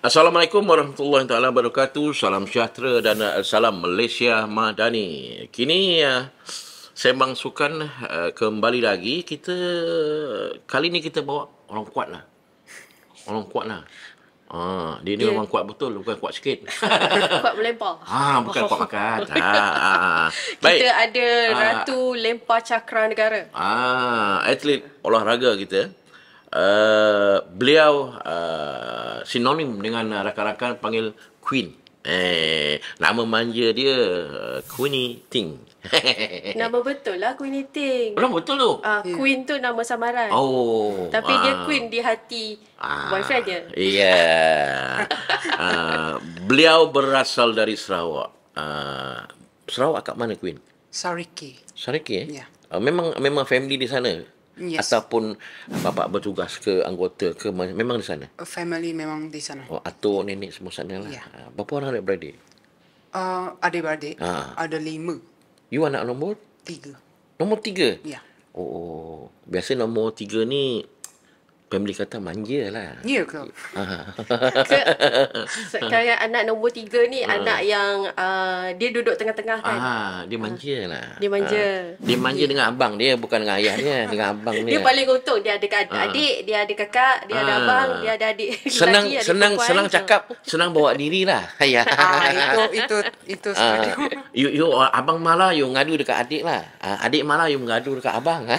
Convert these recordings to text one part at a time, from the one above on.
Assalamualaikum warahmatullahi taala wabarakatuh. Salam sejahtera dan uh, salam Malaysia Madani. Kini uh, sembang sukan uh, kembali lagi. Kita uh, kali ni kita bawa orang kuat lah. Orang kuat lah. Ah, dia ni yeah. memang kuat betul bukan kuat sikit. kuat melempar. Ha ah, bukan kuat makan. Ha. Ah, ah. ah. Baik. Kita ada ah. ratu lempar cakra negara. Ah, atlet olahraga kita. Eh, beliau uh, sinonim dengan rakan-rakan panggil Queen. Eh, nama manja dia uh, Queenie Ting. nama betul lah Queenie Ting. Belum betul tu? Uh, Queen tu nama samaran. Oh. Tapi uh, dia ah. Queen di hati uh, boyfriend dia. Iya. Yeah. uh, beliau berasal dari Sarawak. Uh, Sarawak kat mana Queen? Sariki. Sariki eh? Ya. Yeah. Uh, memang memang family di sana? yes. ataupun bapa bertugas ke anggota ke memang di sana family memang di sana oh atau nenek semua sana lah yeah. Ya. berapa orang adik beradik uh, adik beradik ha. Ah. ada lima you anak nombor tiga nombor tiga ya yeah. oh, oh biasa nombor tiga ni Family kata manja lah. Ya yeah, ke? Ah. ke kayak anak nombor tiga ni, uh. anak yang uh, dia duduk tengah-tengah kan? Ah, dia ah. manja uh. lah. Dia manja. Uh. Dia manja dengan abang dia, bukan dengan ayah dia. dengan abang dia. Dia paling untung. Dia ada adik, uh. dia ada kakak, dia uh. ada abang, dia ada adik. Senang, lagi, senang, ada senang cakap, senang bawa diri lah. ah, itu, itu, itu. Uh. you, you, abang malah, you ngadu dekat adik lah. Uh, adik malah, you ngadu dekat abang. Hai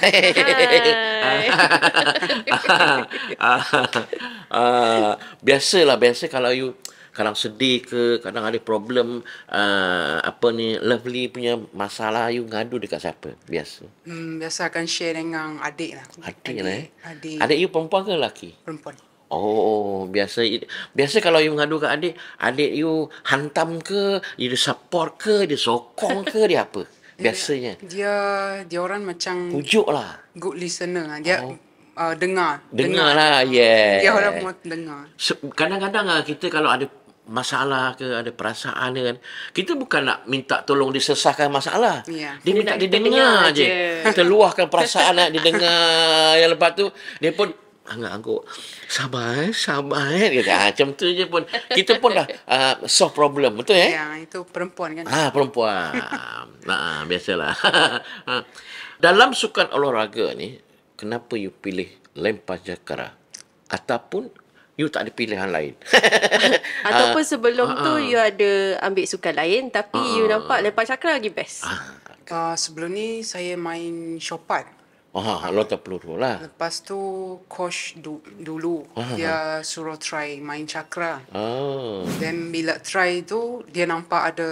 uh, biasalah biasa kalau you kadang sedih ke kadang ada problem uh, apa ni lovely punya masalah you ngadu dekat siapa biasa hmm, biasa akan share dengan adik lah adik, lah, adik, eh? adik. adik you perempuan ke lelaki perempuan Oh, biasa biasa kalau you mengadu ke adik, adik you hantam ke, dia support ke, dia sokong ke, dia apa? Biasanya. Dia dia, dia orang macam pujuk lah. Good listener. Lah. Dia oh uh, dengar. Dengarlah, dengar. yeah. Ya, orang buat dengar. Kadang-kadang ah, kita kalau ada masalah ke ada perasaan kan kita bukan nak minta tolong disesahkan masalah yeah. dia minta didengar aje terluahkan perasaan nak didengar Ya lepas tu dia pun angguk angguk sabar eh, sabar gitu eh. ah, macam tu je pun kita pun dah uh, solve problem betul eh ya itu perempuan kan ah perempuan nah biasalah dalam sukan olahraga ni kenapa you pilih lempar jakara ataupun you tak ada pilihan lain ah. ataupun sebelum uh, tu ah. you ada ambil sukan lain tapi uh, you nampak lempar jakara lagi best uh, sebelum ni saya main shopat Oh, lo tak perlu peluru lah. Lepas tu, coach du- dulu. Oh, dia suruh try main cakra. Oh. Then bila try tu, dia nampak ada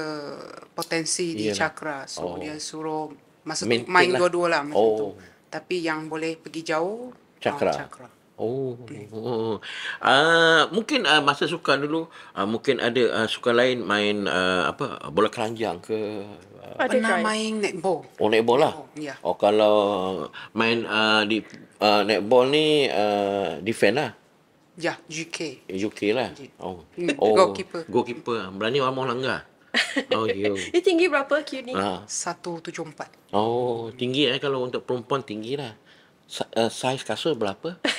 potensi Yalah. di cakra. So, oh. dia suruh masa tu, main lah. dua-dua lah. Macam oh. tu tapi yang boleh pergi jauh cakra. Uh, cakra. Oh. Okay. oh. Uh, mungkin uh, masa suka dulu uh, mungkin ada uh, sukan lain main uh, apa bola keranjang ke uh, pernah try. main netball. Oh netball lah. Netball, oh, yeah. Oh kalau main uh, di uh, netball ni uh, defend lah. Ya, yeah, UK. UK lah. Oh. Hmm, oh. Goalkeeper. Goalkeeper. Berani ramah langgar. Oh, you. Dia tinggi berapa Q ni? Ah. tujuh empat. Oh, tinggi eh. Kalau untuk perempuan tinggi lah. Sa- uh, Saiz kasur berapa?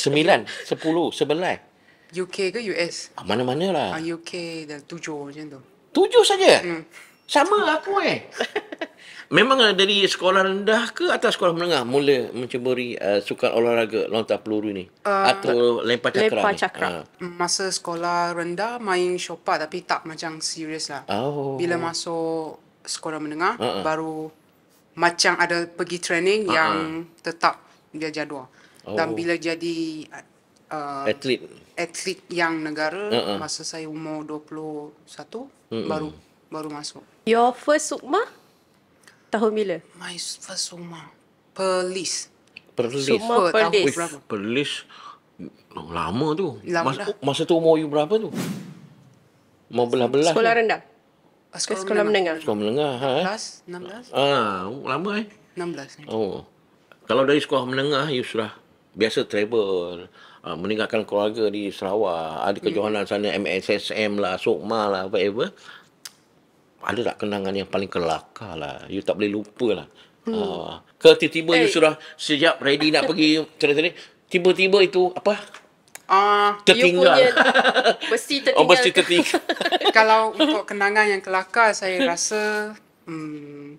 Sembilan, sepuluh, 11. UK ke US? Ah, mana-mana lah. Ah, UK dah tujuh macam tu. Tujuh saja? Hmm. Sama lah aku eh. Memang dari sekolah rendah ke atas sekolah menengah mula menceburi uh, sukan olahraga lontar peluru ni? Uh, Atau lempar cakra? Lempar cakra. Uh. Ah. Masa sekolah rendah main shopa tapi tak macam serius lah. Oh. Bila masuk sekolah menengah uh-uh. baru macam ada pergi training uh-uh. yang tetap dia jadual. Oh. Dan bila jadi uh, atlet atlet yang negara uh-uh. masa saya umur 21 uh-uh. baru baru masuk. Your first rumah tahun bila? My first rumah. Perlis. Perlis. Perlis. Perlis. Lama tu. Lama Mas, dah. Masa tu umur you berapa tu? Umur belah-belah. Sekolah rendah? Ah, sekolah, sekolah menengah. Sekolah menengah. Ha? Kelas eh? 16? Ah, lama eh? 16. Oh. Kalau dari sekolah menengah, you sudah biasa travel. Uh, meninggalkan keluarga di Sarawak. Ada kejohanan mm. sana, MSSM lah, Sokma lah, whatever ada tak kenangan yang paling kelakar lah. You tak boleh lupa lah. Hmm. Uh, ke tiba-tiba hey. you eh. sudah siap ready nak pergi cerita-cerita. Tiba-tiba itu apa? Uh, tertinggal. You punya oh, besi tertinggal. Oh, besi tertinggal. Kalau untuk kenangan yang kelakar, saya rasa hmm,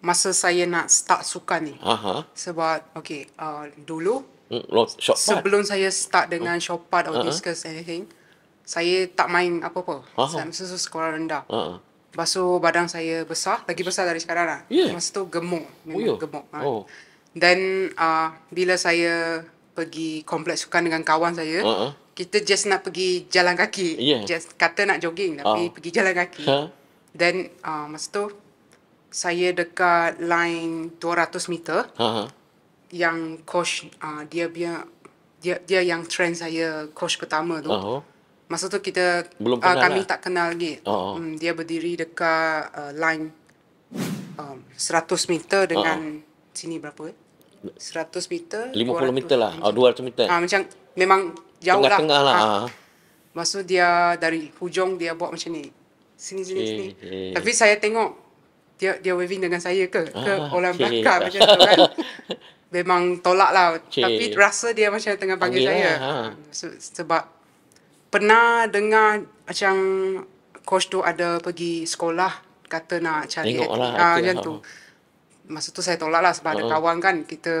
masa saya nak start sukan ni. uh Sebab, okay, uh, dulu hmm, Short sebelum saya start dengan hmm. shot put or discuss anything, saya tak main apa-apa. Saya rasa skor rendah. Uh-huh basuh badan saya besar lagi besar dari sekarang lah. Yeah. Masa tu gemuk, oh, gemuk. Ha. Oh. Then uh, bila saya pergi kompleks sukan dengan kawan saya, uh-huh. kita just nak pergi jalan kaki. Yeah. Just kata nak jogging tapi uh. pergi jalan kaki. Huh? Then uh, masa tu saya dekat line 200 meter. Uh-huh. Yang coach uh, dia dia dia yang train saya coach pertama tu. Uh-huh masa tu kita Belum uh, kami lah. tak kenal lagi. Oh, oh. Um, dia berdiri dekat uh, line um, 100 meter dengan oh, oh. sini berapa? Eh? 100 meter 50 200, meter lah. Macam, oh 200 meter. uh, macam memang jauh lah. Tengah-tengah lah. lah. Uh. Masa dia dari hujung dia buat macam ni. Sini sini okay, sini. Okay. Tapi saya tengok dia dia waving dengan saya ke ah, ke orang okay. belakang macam tu kan. Memang tolak lah. Okay. Tapi rasa dia macam tengah panggil saya. Lah, ha. Sebab pernah dengar macam coach tu ada pergi sekolah kata nak cari Tengok lah, ah, okay, ah. tu. Masa tu saya tolak lah sebab uh-uh. ada ah. kawan kan kita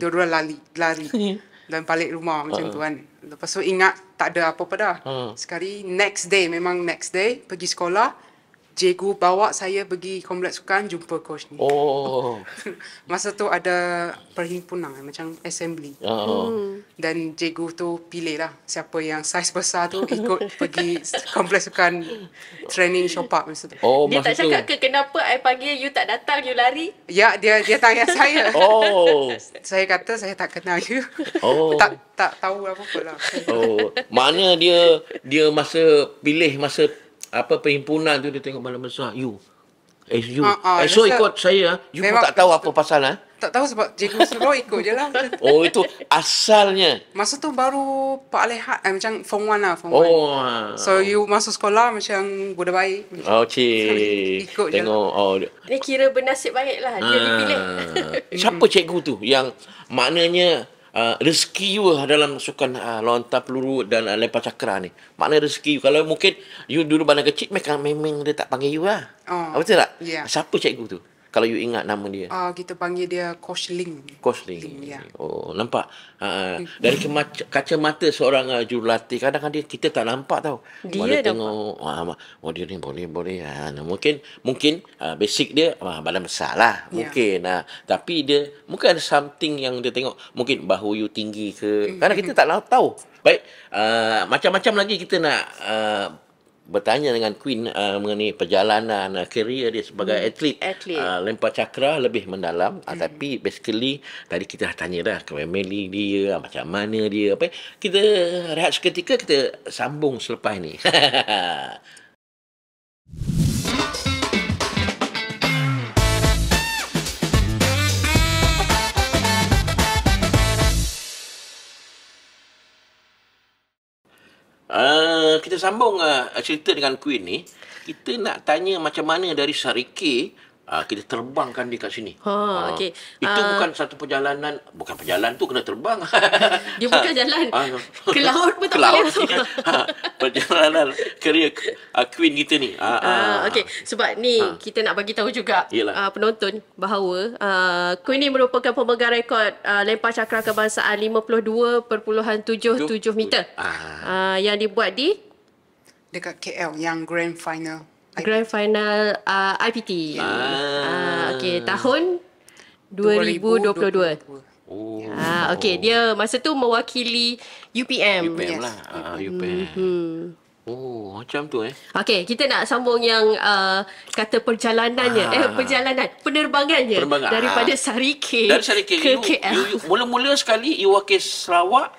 uh-uh. Ah. dua lari lari dan balik rumah uh-uh. macam tu kan. Lepas tu ingat tak ada apa-apa dah. Uh-uh. Sekali next day memang next day pergi sekolah Jegu bawa saya pergi komplek sukan jumpa coach ni. Oh. Masa tu ada perhimpunan macam assembly. Oh. Dan Jegu tu pilih lah siapa yang saiz besar tu ikut pergi komplek sukan training show park masa tu. Oh, dia tak cakap ke kenapa saya panggil you tak datang you lari? Ya dia dia tanya saya. Oh. saya kata saya tak kenal you. Oh. tak tak tahu apa-apa lah. Oh. Mana dia dia masa pilih masa apa perhimpunan tu dia tengok malam besar you as you uh, uh, so Mr. ikut saya ah. you pun tak tahu apa pasal eh? tak tahu sebab Jacob Sero ikut je lah oh itu asalnya masa tu baru Pak Lehat eh, macam form 1 lah form oh. One. so you masuk sekolah macam budak baik macam oh cik ikut tengok je lah. oh. dia kira bernasib baik lah dia ah. dipilih siapa cikgu tu yang maknanya uh, rezeki you lah dalam sukan uh, ah, lontar peluru dan uh, ah, lempar cakra ni. Maknanya rezeki you. Kalau mungkin you dulu bandar kecil, memang, memang dia tak panggil you lah. Oh. Betul tak? Yeah. Siapa cikgu tu? kalau you ingat nama dia. Ah uh, kita panggil dia kosling. Kosling. Ling, ya. Oh, nampak. Uh, dari kemac- kacamata seorang uh, jurulatih kadang-kadang dia kita tak nampak tau. Dia tengok ah oh, dia ni boleh boleh. Uh, mungkin mungkin uh, basic dia uh, badan besar lah. Ya. Mungkin uh, tapi dia mungkin ada something yang dia tengok mungkin bahu you tinggi ke. Hmm. Kadang kita tak lah tahu. Baik, uh, macam-macam lagi kita nak uh, bertanya dengan Queen uh, mengenai perjalanan uh, kerjaya dia sebagai hmm. atlet, atlet. Uh, lempar cakra lebih mendalam uh, hmm. uh, tapi basically tadi kita dah tanya dah Meli dia uh, macam mana dia apa kita rehat seketika kita sambung selepas ni Uh, kita sambung uh, cerita dengan Queen ni. Kita nak tanya macam mana dari Sarike Uh, kita terbangkan dia kat sini. Ha, uh, Itu uh, bukan satu perjalanan. Bukan perjalanan tu kena terbang. dia bukan ha. jalan. Uh, ke laut pun tak boleh. Kan? ha, perjalanan kerja uh, queen kita ni. Ha, uh, uh, okay. Sebab ni uh. kita nak bagi tahu juga uh, penonton bahawa uh, queen ni merupakan pemegang rekod uh, lempar cakra kebangsaan 52.77 meter. Uh. Uh, yang dibuat di? Dekat KL yang grand final grand final uh, IPT. Ah. Uh, okay, tahun 2022. 2022. Oh. Ah, okay, oh. dia masa tu mewakili UPM. UPM yes. lah. Ah, UPM. Mm-hmm. Oh, macam tu eh. Okay, kita nak sambung yang uh, kata perjalanannya. Ah. Eh, perjalanan. Penerbangannya. Penerbangan. Daripada ah. Sarike Dari Sarike ke you, KL. mula-mula sekali, you wakil Sarawak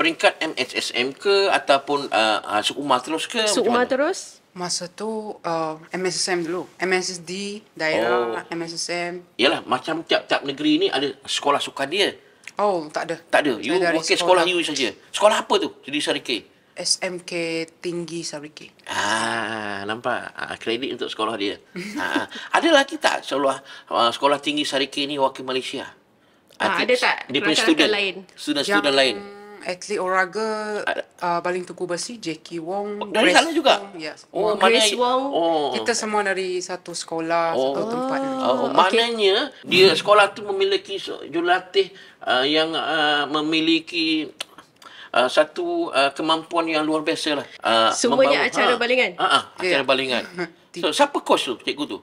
peringkat MHSM ke ataupun uh, uh, Sukumar terus ke? Sukumar terus. Masa tu uh, MSSM dulu. MSSD, daerah, oh. MSSM. Yalah, macam tiap-tiap negeri ni ada sekolah suka dia. Oh, tak ada. Tak ada. Saya you dari sekolah, sekolah you saja. Sekolah apa tu? Jadi Sarike. SMK Tinggi Sarike. Ah, nampak. Ah, kredit untuk sekolah dia. Ah, ah, ada lagi tak sekolah uh, sekolah tinggi Sarike ni wakil Malaysia? Ah, ada tak? Dia punya student. Lain. Student-student lain atlet olahraga uh, baling tunggu besi Jackie Wong oh, dari Grace sana juga Wong, yes oh, Wong, Grace Wong oh. kita semua dari satu sekolah oh. satu tempat oh, oh okay. maknanya dia sekolah tu memiliki jurulatih uh, yang uh, memiliki Uh, satu uh, kemampuan yang luar biasa lah. Uh, Semuanya membawa, acara, ha, balingan. Uh, uh, acara balingan? balingan. So, siapa coach tu, cikgu tu?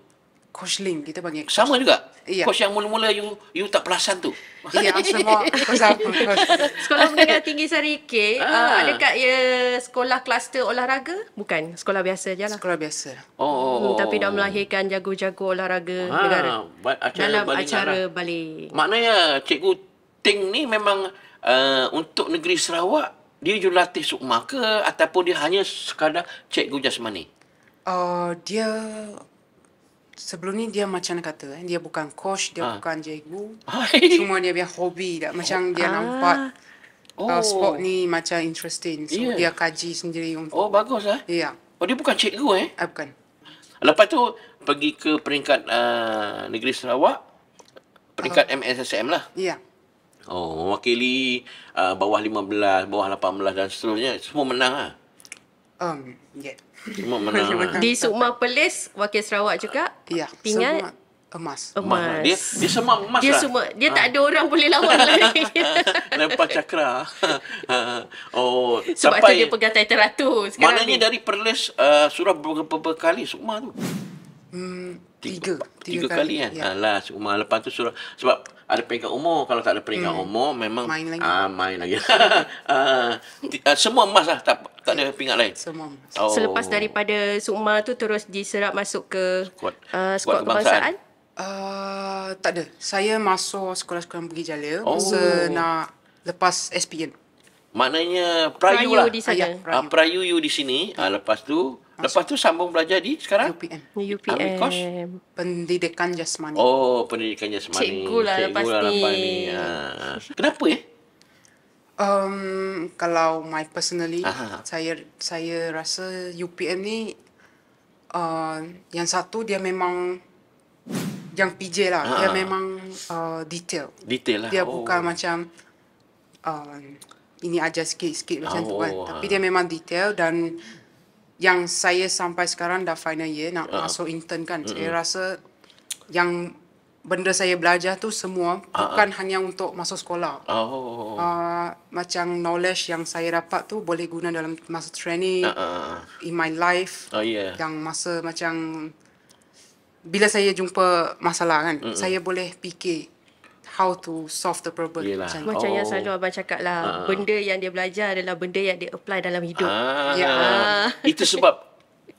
coach Lim kita panggil coach. sama juga yeah. coach yang mula-mula you you tak perasan tu ya semua coach apa lah, coach. sekolah menengah tinggi Sari K ah. uh, adakah ya sekolah kluster olahraga bukan sekolah biasa je lah sekolah biasa oh, oh hmm, oh. tapi dah melahirkan jago-jago olahraga ah, negara ba- acara dalam baling lah. acara arah. baling maknanya cikgu Ting ni memang uh, untuk negeri Sarawak dia jurulatih sukma ke ataupun dia hanya sekadar cikgu jasmani Uh, dia Sebelum ni dia macam kata eh, dia bukan coach, dia ha. bukan jago. Cuma dia biar hobi dah. Macam dia ha. nampak uh, oh. uh, sport ni macam interesting. So yeah. dia kaji sendiri untuk. Oh bagus lah. Ya. Yeah. Oh dia bukan cikgu eh? Ah, bukan. Lepas tu pergi ke peringkat uh, negeri Sarawak. Peringkat uh, ah. MSSM lah. Ya. Yeah. Oh, mewakili uh, bawah 15, bawah 18 dan seterusnya. Semua menang lah um, yeah. di Sukma Perlis wakil Sarawak juga uh, ya, yeah. pingat emas. Emas. Dia dia semua emas lah. Dia semua ha. dia tak ada orang boleh lawan lagi. Lempar cakra. Ha. oh, sebab tu dia pegang title ratu sekarang. Maknanya ni. dari Perlis uh, surah beberapa kali semua tu. Hmm, tiga, tiga, tiga, kali, kali kan. Ya. Alah, semua lepas tu surah sebab ada peringkat umur kalau tak ada peringkat hmm. umur memang main lagi, uh, main lagi. uh, ah, t- ah, semua emas lah tak, tak ada peringkat lain semua emas. Oh. selepas daripada Sukma tu terus diserap masuk ke skuad, uh, skuad, skuad kebangsaan, kebangsaan? Uh, tak ada saya masuk sekolah-sekolah pergi jala oh. senak lepas SPN maknanya prayu, lah. prayu lah di sana. Ah, ya, prayu. Uh, prayu you di sini uh, lepas tu Lepas tu sambung belajar di sekarang? UPM. UPM. Pendidikan Jasmani. Oh, Pendidikan Jasmani. Cikgu lah Cikgu lepas, lah lepas ni. ni. Ha. Kenapa eh? Um, kalau my personally, Aha. saya saya rasa UPM ni uh, yang satu dia memang yang PJ lah. Aha. Dia ah. memang uh, detail. Detail lah. Dia oh. bukan macam um, ini aja sikit-sikit macam ah, kan. oh. tu kan. Tapi ah. dia memang detail dan yang saya sampai sekarang dah final year nak uh masuk intern kan uh-huh. saya rasa yang benda saya belajar tu semua uh-huh. bukan hanya untuk masuk sekolah. Oh. Uh, macam knowledge yang saya dapat tu boleh guna dalam masa training uh-huh. in my life. Oh yeah. Yang masa macam bila saya jumpa masalah kan uh-huh. saya boleh fikir how to solve the problem. Yelah. Macam, macam oh. yang selalu abang cakap lah. Uh. Benda yang dia belajar adalah benda yang dia apply dalam hidup. Uh. Ah. Yeah. Ya. Uh. Itu sebab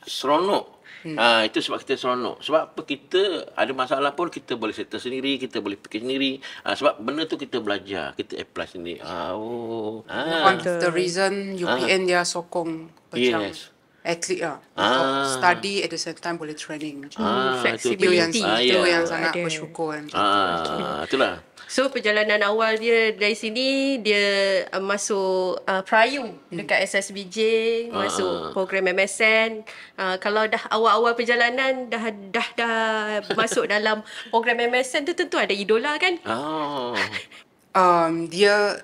seronok. Hmm. Ha, itu sebab kita seronok Sebab apa kita Ada masalah pun Kita boleh settle sendiri Kita boleh fikir sendiri ha, Sebab benda tu kita belajar Kita apply sendiri ha, oh. ha. the reason UPN ha. dia sokong Yes atlet lah. Ah. study at the same time boleh training. Macam ah, ah flexibility. Yang, ah, ya. itu yeah. yang sangat okay. bersyukur. Kan. ah, okay. itulah. So perjalanan awal dia dari sini dia uh, masuk uh, Prayu hmm. dekat hmm. SSBJ ah, ah. masuk program MSN uh, kalau dah awal-awal perjalanan dah dah dah masuk dalam program MSN tu tentu ada idola kan oh. um dia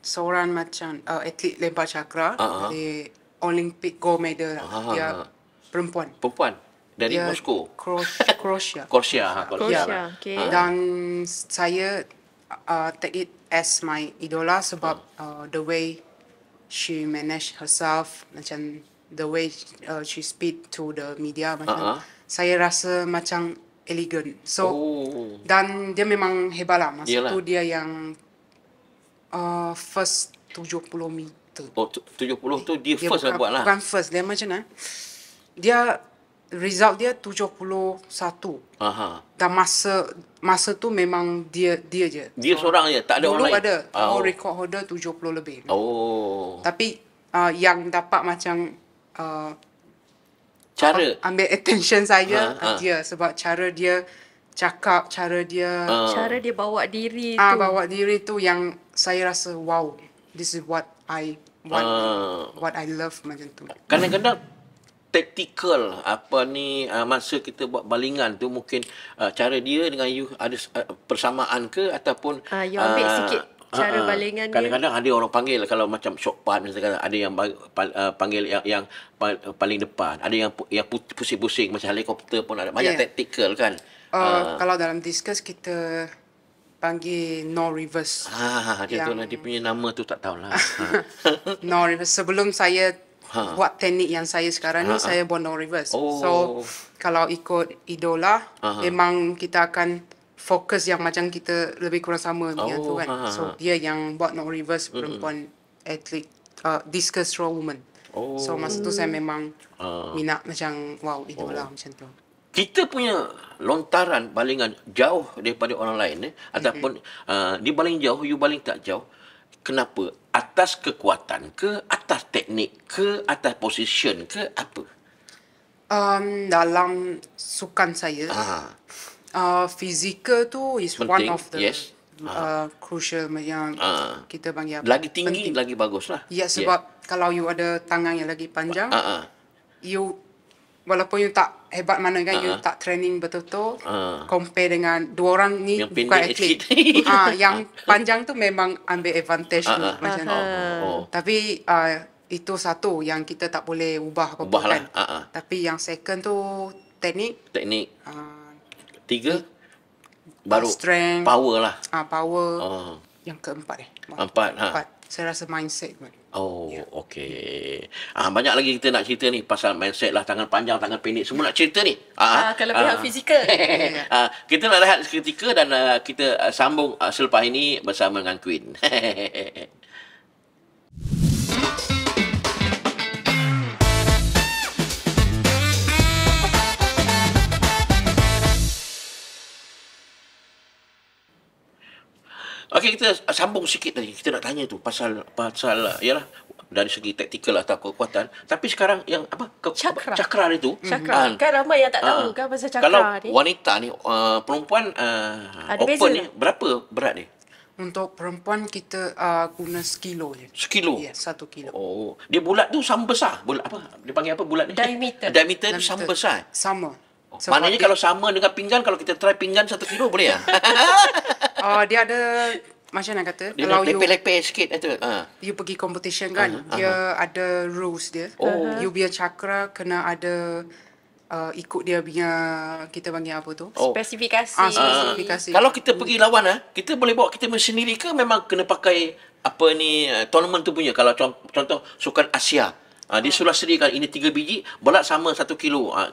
seorang macam uh, atlet lempar cakra uh-huh. dari Olympic gold medal lah. Ha, ha, perempuan. Perempuan dari dia Moscow. Croatia. Croatia. Ah, Croatia. Croatia. Okay. Dan saya uh, take it as my idola sebab ha. uh, the way she manage herself macam the way uh, she speak to the media macam uh saya rasa macam elegant so oh. dan dia memang hebat lah masa Yelah. tu dia yang uh, first 70 meter Oh, 70 tu dia, dia first lah buat lah. Bukan first. Dia macam mana? Dia, result dia 71. Aha. Dan masa, masa tu memang dia dia je. Dia so, seorang je? Tak ada orang lain? Dulu ada. Oh. oh. record holder 70 lebih. Oh. Tapi, uh, yang dapat macam... Uh, cara? Ambil attention saya, ha, uh, ha. dia. Sebab cara dia cakap, cara dia... Uh. Cara dia bawa diri ah, tu. Ah, bawa diri tu yang saya rasa wow this is what I want, uh, what I love macam tu. Kadang-kadang tactical apa ni uh, masa kita buat balingan tu mungkin uh, cara dia dengan you ada uh, persamaan ke ataupun uh, you ambil uh, cara uh, balingan kadang-kadang dia kadang-kadang ada orang panggil lah, kalau macam shock part misalkan ada yang panggil yang yang paling depan ada yang yang pusing-pusing macam helikopter pun ada banyak yeah. tactical kan uh, uh, kalau dalam discuss kita panggil No reverse ah, ha, ha, dia yang... tu nanti punya nama tu tak tahu lah. No reverse Sebelum saya ha. buat teknik yang saya sekarang ni, ha, ha. saya buat No reverse. Oh. So, kalau ikut idola, ha. memang kita akan fokus yang macam kita lebih kurang sama oh, dengan tu kan. Ha. So, dia yang buat No Rivers perempuan atlet, uh, discus throw woman. Oh. So, masa tu oh. saya memang uh. minat macam, wow, idola oh. macam tu kita punya lontaran balingan jauh daripada orang lain eh okay. Mhm. ataupun uh, di baling jauh you baling tak jauh kenapa atas kekuatan ke atas teknik ke atas position ke apa um dalam sukan saya ah uh, fizikal tu is Penting, one of the yes. Uh, ah. crucial yang uh, kita panggil apa? lagi tinggi penting. lagi baguslah. Ya sebab yeah. kalau you ada tangan yang lagi panjang, uh, uh, uh. you walaupun you tak hebat mana kan uh-huh. you tak training betul-betul uh. compare dengan dua orang ni yang bukan atlet uh, ha, yang panjang tu memang ambil advantage uh-huh. ni, macam uh-huh. oh. tapi uh, itu satu yang kita tak boleh ubah apa apa kan uh-huh. tapi yang second tu teknik teknik uh, tiga baru strength power lah uh, power oh. yang keempat eh empat ha. empat, empat saya rasa mindset pun. Oh, yeah. okey. Ah, banyak lagi kita nak cerita ni pasal mindset lah, tangan panjang, tangan pendek, semua nak cerita ni. Ah, ah kalau ah. pihak ah. fizikal. ah, kita nak lihat seketika dan uh, kita uh, sambung uh, selepas ini bersama dengan Queen. Okey kita sambung sikit tadi. Kita nak tanya tu pasal pasal yalah dari segi taktikal atau kekuatan. Tapi sekarang yang apa ke, cakra. cakra dia tu. Mm-hmm. Cakra. Uh, kan ramai yang tak tahu uh, kan pasal cakra kalau ni. Kalau wanita ni uh, perempuan uh, open ni berapa berat dia? Untuk perempuan kita uh, guna sekilo je. Sekilo? Ya, yeah, satu kilo. Oh, dia bulat tu sama besar. Bulat apa? Dia panggil apa bulat ni? Diameter. Diameter tu sama besar. Sama. Oh, maknanya kalau sama dengan pinggan kalau kita try pinggan satu kilo boleh ya? uh, dia ada macam nak kata dia kalau you lepek-lepek sikit lah tu uh. you pergi competition kan uh-huh. dia uh-huh. ada rules dia oh. uh-huh. you punya chakra kena ada uh, ikut dia punya kita panggil apa tu oh. spesifikasi uh, spesifikasi uh. kalau kita pergi lawan ah kita boleh bawa kita sendiri ke memang kena pakai apa ni uh, tournament tu punya kalau contoh, contoh sukan Asia Ha, dia suruh sediakan ini tiga biji, berat sama satu kilo. Ha,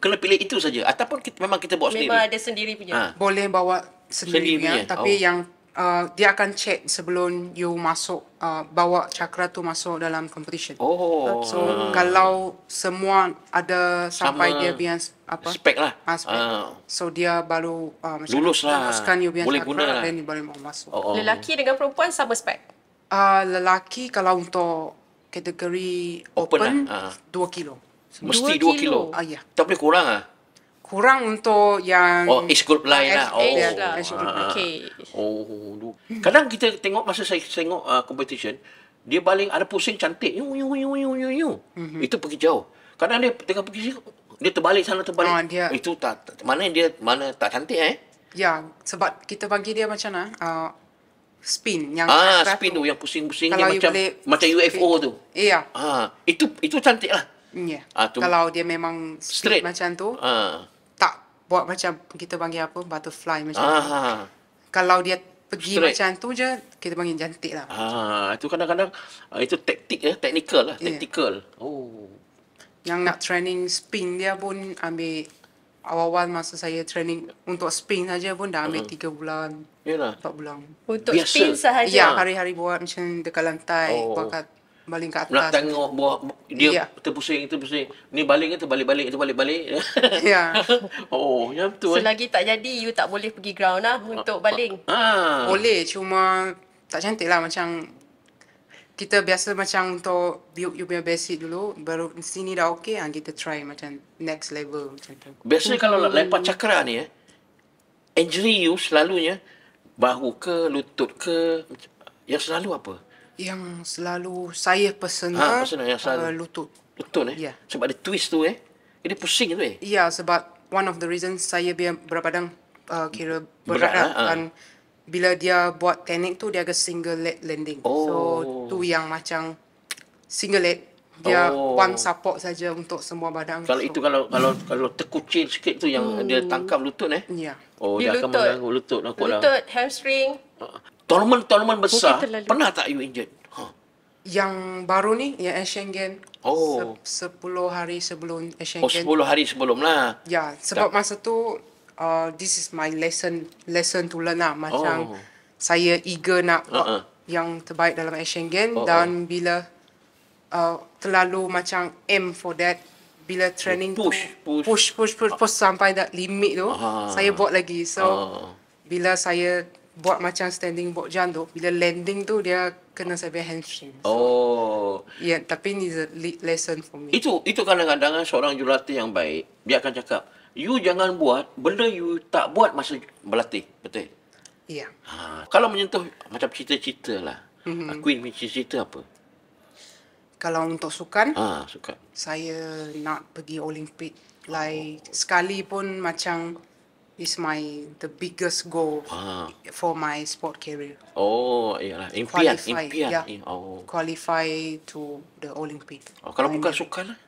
kena pilih itu saja ataupun kita, memang kita bawa sendiri. Memang ada sendiri punya. Ha. Boleh bawa sendiri, sendiri punya. Punya. tapi oh. yang uh, dia akan cek sebelum you masuk uh, bawa cakera tu masuk dalam competition. Oh. So hmm. kalau semua ada sampai sama dia biar apa? Spek lah. Ha, spek. Uh. So dia baru uh, macam lah. Luluskan you biar boleh cakra, guna lah. boleh masuk. Oh, oh. Lelaki dengan perempuan sama spek? Uh, lelaki kalau untuk kategori open, open lah. uh, kilo. Mesti dua kilo? kilo. Ah, yeah. Tak boleh kurang ah. Kurang untuk yang... Oh, age group lain lah. oh. age lah. Age group. Ah, ah, okay. Oh, oh, Kadang kita tengok masa saya tengok uh, competition, dia baling ada pusing cantik. Yu, yu, yu, yu, yu, yu. Mm-hmm. Itu pergi jauh. Kadang dia tengah pergi sini, dia terbalik sana terbalik. Oh, dia, Itu tak, tak, mana dia mana tak cantik eh? Ya, sebab kita bagi dia macam mana? Uh, spin yang ah spin tu yang pusing-pusing kalau macam macam UFO spin. tu. Iya. Yeah. Ah itu itu cantik lah. Iya. Yeah. Ah, kalau dia memang straight macam tu. Ah. Tak buat macam kita panggil apa butterfly macam. Ah. Tu. Kalau dia pergi straight. macam tu je kita panggil cantik lah. Ah itu kadang-kadang ah, itu taktik ya eh, teknikal lah yeah. tactical. Oh. Yang nak training spin dia pun ambil awal-awal masa saya training untuk spin saja pun dah ambil uh-huh. Hmm. 3 bulan. Yalah. 4 bulan. Untuk Biasa. spin sahaja. Ya, hari-hari buat macam dekat lantai, oh. buat baling ke atas. Nak tengok buat dia ya. terpusing terpusing. Ni baling itu balik-balik itu balik-balik. ya. Oh, yang tu. Eh. Selagi tak jadi you tak boleh pergi ground lah ah, untuk ah. baling. Ah. Boleh cuma tak cantik lah macam kita biasa macam untuk build you punya basic dulu baru sini dah okey yang ah, kita try macam next level macam tu biasanya kalau lepak cakra ni eh injury you selalunya bahu ke lutut ke yang selalu apa yang selalu saya personal, ha, personal yang selalu. Uh, lutut lutut eh yeah. sebab ada twist tu eh jadi pusing tu eh ya yeah, sebab one of the reasons saya biar berapa dang uh, kira berat, berat ha, ha bila dia buat teknik tu dia ada single leg landing. Oh. So tu yang macam single leg dia oh. one support saja untuk semua badan. Kalau so. itu kalau kalau kalau terkucil sikit tu yang hmm. dia tangkap lutut eh. Ya. Yeah. Oh dia, dia lutut. akan mengganggu lutut nak lah. Lutut, hamstring. Tournament-tournament ah, besar. Pernah tak you injured? Ha. Yang baru ni yang Asian Games. Oh. sepuluh hari sebelum Asian oh, Games. Oh 10 hari sebelum lah. Ya, sebab tak. masa tu uh, this is my lesson lesson to learn lah macam oh. saya eager nak uh-uh. yang terbaik dalam Asian Games oh, oh. dan oh. bila uh, terlalu macam aim for that bila training push push push push, push, push uh. sampai dah limit tu uh. saya buat lagi so uh. bila saya buat macam standing buat jantung bila landing tu dia kena saya punya hamstring so, oh yeah tapi ni a lesson for me itu itu kadang-kadang ah, seorang jurulatih yang baik dia akan cakap you jangan buat benda you tak buat masa berlatih. Betul? Ya. Yeah. Ha. Kalau menyentuh macam cerita-cerita lah. Mm-hmm. Queen punya cerita apa? Kalau untuk sukan, ha, sukan, saya nak pergi Olimpik. Like, oh. sekali pun macam is my the biggest goal ha. for my sport career. Oh, lah, Impian, qualify, impian. Yeah. Ya. Oh. Qualify to the Olympic. Oh, kalau I bukan mean. sukan lah?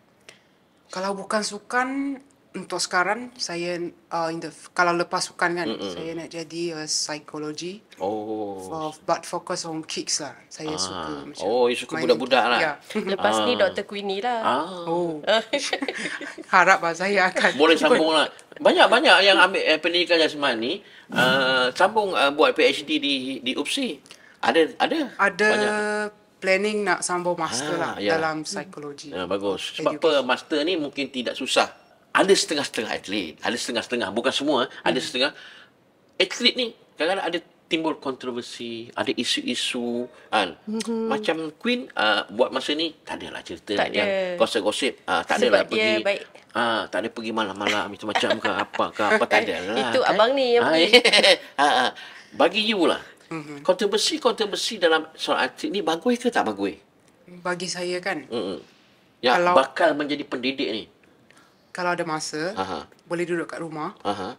Kalau bukan sukan, untuk sekarang saya uh, in the kalau lepas sukan kan mm-hmm. saya nak jadi uh, psychology oh of, but focus on kids lah saya ah. suka macam oh you suka budak-budak lah yeah. lepas ah. ni Dr. Queenie lah ah. oh harap lah saya akan boleh sambung lah banyak-banyak yang ambil eh, pendidikan jasman ni uh, sambung uh, buat PhD di di UPSI ada ada ada banyak. Planning nak sambung master ha, lah ya. dalam psikologi. Ya, ah, bagus. Sebab apa master ni mungkin tidak susah ada setengah-setengah atlet, ada setengah-setengah, bukan semua, eh. hmm. ada setengah atlet ni kadang-kadang ada timbul kontroversi, ada isu-isu kan. hmm Macam Queen uh, buat masa ni tak ada lah cerita tak yang ada. gosip-gosip, uh, tak ada lah pergi. Baik. Uh, tak ada pergi malam-malam itu macam ke apa ke apa tak eh, ada lah. Itu kan? abang ni yang pergi. bagi you lah. Hmm. Kontroversi-kontroversi dalam soal atlet ni bagus ke tak bagus? Bagi saya kan. Mm-hmm. Yang Kalau... bakal menjadi pendidik ni kalau ada masa Aha. boleh duduk kat rumah Aha.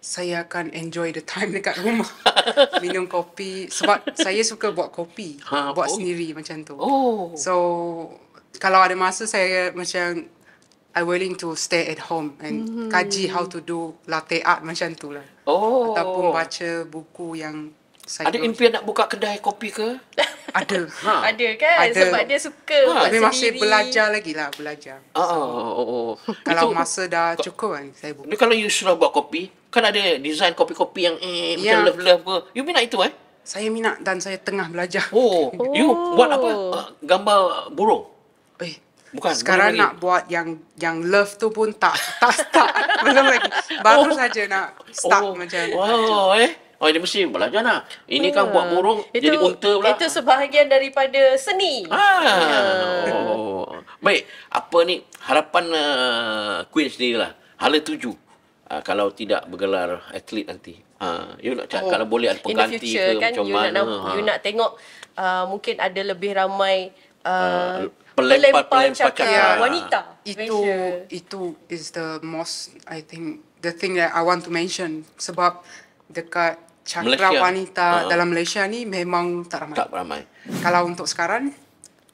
saya akan enjoy the time dekat rumah minum kopi sebab saya suka buat kopi ha, buat oh. sendiri macam tu oh. so kalau ada masa saya macam I willing to stay at home and mm-hmm. kaji how to do latte art macam tu lah oh. ataupun baca buku yang Psychology. Ada impian nak buka kedai kopi ke? ada. Ha. Ada kan? Ada. Sebab dia suka ha. buat Tapi sendiri. masih belajar lagi lah, belajar. So, oh, oh, oh. Kalau itu, masa dah cukup kan, saya buka. Kalau you suruh buat kopi, kan ada desain kopi-kopi yang eh, yeah. macam ya. love-love You minat itu eh? Saya minat dan saya tengah belajar. Oh, oh. you buat apa? Uh, gambar burung? Eh, Bukan, sekarang nak lagi. buat yang yang love tu pun tak tak start. Belum lagi. Baru oh. saja nak oh. start oh. macam. Wow, macam. eh. Oh, lah. ini mesti belah jana. Ini uh, kan buat burung itu, jadi unta pula. Itu sebahagian daripada seni. Ah. Ha. Yeah. Oh. Baik, apa ni harapan uh, Queen sendiri lah. Hala tuju. Uh, kalau tidak bergelar atlet nanti. Uh, you nak cakap oh. kalau boleh ada pengganti future, ke kan, macam you mana. Nak, ha. You nak tengok uh, mungkin ada lebih ramai uh, uh, pelempat-pelempat cakap yeah. wanita. Itu, itu is the most, I think, the thing that I want to mention. Sebab dekat cakra Malaysia. wanita uh-huh. dalam Malaysia ni memang tak ramai. Tak ramai. Kalau untuk sekarang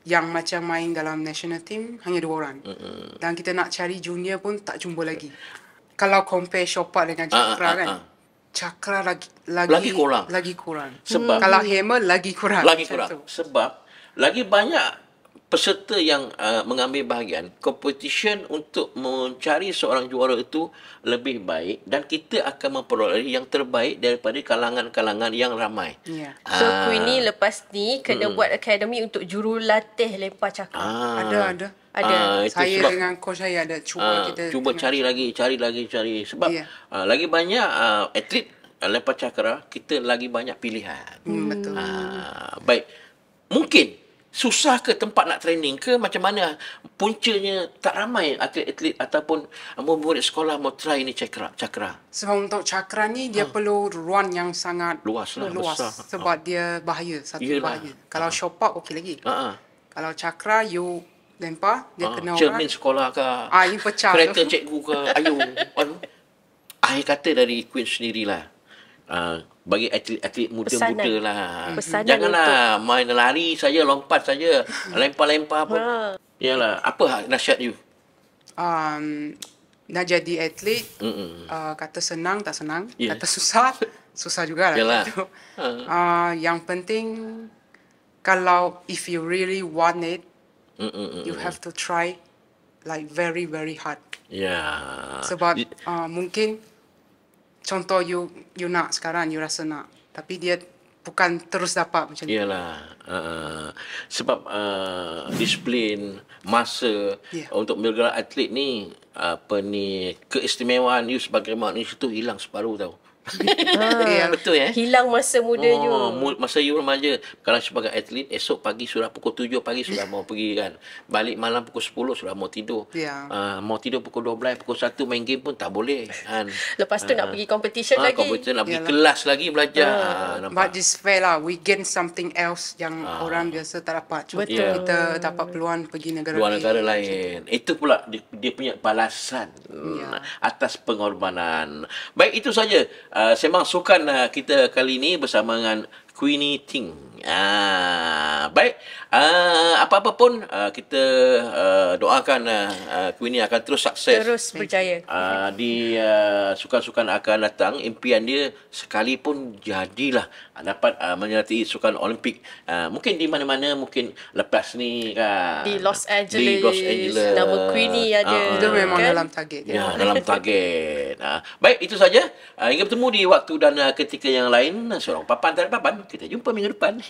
yang macam main dalam national team hanya dua orang. Uh-huh. Dan kita nak cari junior pun tak jumpa lagi. Kalau compare Shopak dengan ah, ah, Cakra uh-huh. kan. Cakra lagi lagi lagi kurang. Lagi kurang. Sebab hmm. kalau Hammer lagi kurang. Lagi kurang. Sebab lagi banyak peserta yang uh, mengambil bahagian competition untuk mencari seorang juara itu lebih baik dan kita akan memperoleh yang terbaik daripada kalangan-kalangan yang ramai. Yeah. Ya. So uh, Queenie lepas ni kena hmm. buat akademi untuk jurulatih lepas cakap. Uh, ada ada. Ada. Uh, saya sebab, dengan coach saya ada cuba uh, kita cuba cari cakap. lagi, cari lagi, cari sebab yeah. Ya. uh, lagi banyak uh, atlet uh, lempar cakra kita lagi banyak pilihan. Hmm. Betul. Uh, baik. Mungkin susah ke tempat nak training ke macam mana puncanya tak ramai atlet-atlet ataupun uh, murid-murid sekolah mau try ni cakra cakra sebab untuk cakra ni dia ha. perlu ruan yang sangat luas, lah, luas sebab ha. dia bahaya satu Yelah. bahaya kalau ha. Ah. shopak okey lagi ha. kalau cakra you lempar dia ha. kena cermin orang. sekolah ke ah ini pecah kereta tu. cikgu ke ayo ayo kata dari queen sendirilah uh, bagi atlet-atlet muda-muda lah. Pesanan Janganlah untuk... main lari saja, lompat saja, lempar-lempar pun. Ha. Yalah, apa nasihat you? Um, nak jadi atlet, uh, kata senang tak senang, yeah. kata susah, susah juga lah. Yalah. Ha. Uh, yang penting, kalau if you really want it, Mm-mm. you have to try like very very hard. Yeah. Sebab uh, mungkin contoh you you nak sekarang you rasa nak tapi dia bukan terus dapat macam ni. Iyalah. Uh, sebab uh, disiplin masa yeah. untuk bergerak atlet ni apa uh, ni keistimewaan you sebagai manusia tu hilang separuh tau ha. yeah, betul ya. Eh? Hilang masa muda oh, you. Masa you remaja. Kalau sebagai atlet, esok pagi sudah pukul 7 pagi sudah mau pergi kan. Balik malam pukul 10 sudah mau tidur. Yeah. Ya. Uh, mau tidur pukul 12, pukul 1 main game pun tak boleh. Kan? Lepas tu uh, nak ah. pergi competition uh, lagi. Competition nak pergi Yalah. kelas lagi belajar. Uh, but it's fair lah. We gain something else yang uh, orang biasa tak dapat. Cuma betul. Yeah. Kita dapat peluang pergi negara lain. negara lain. Macam itu pula dia, dia punya balasan yeah. atas pengorbanan. Baik, itu saja. Uh, Uh, ah, sembang sukan uh, kita kali ini bersama dengan Queenie Ting. Ha, baik. Ah, apa-apa uh, pun uh, kita uh, doakan uh, Queen ini akan terus sukses. Terus berjaya. Uh, di sukan-sukan uh, akan datang. Impian dia sekalipun jadilah uh, dapat uh, menyertai sukan Olimpik. Uh, mungkin di mana-mana. Mungkin lepas ni kan. Di Los Angeles. Di Los Angeles. Nama Queen ini ada. Uh, itu memang kan? dalam target. Ya, yeah, dalam target. Uh, baik, itu saja. Uh, hingga bertemu di waktu dan ketika yang lain. Seorang papan dan papan. Kita jumpa minggu depan.